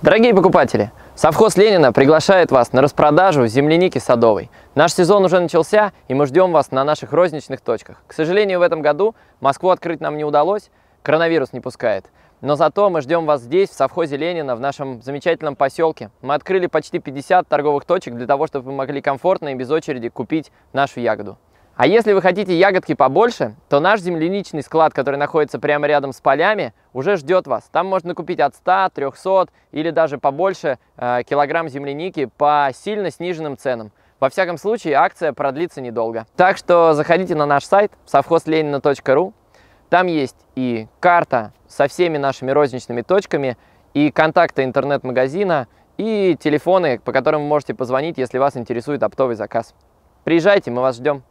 Дорогие покупатели, совхоз Ленина приглашает вас на распродажу земляники садовой. Наш сезон уже начался, и мы ждем вас на наших розничных точках. К сожалению, в этом году Москву открыть нам не удалось, коронавирус не пускает. Но зато мы ждем вас здесь, в совхозе Ленина, в нашем замечательном поселке. Мы открыли почти 50 торговых точек для того, чтобы вы могли комфортно и без очереди купить нашу ягоду. А если вы хотите ягодки побольше, то наш земляничный склад, который находится прямо рядом с полями, уже ждет вас. Там можно купить от 100, 300 или даже побольше э, килограмм земляники по сильно сниженным ценам. Во всяком случае, акция продлится недолго. Так что заходите на наш сайт совхозленина.ру. Там есть и карта со всеми нашими розничными точками, и контакты интернет-магазина, и телефоны, по которым вы можете позвонить, если вас интересует оптовый заказ. Приезжайте, мы вас ждем.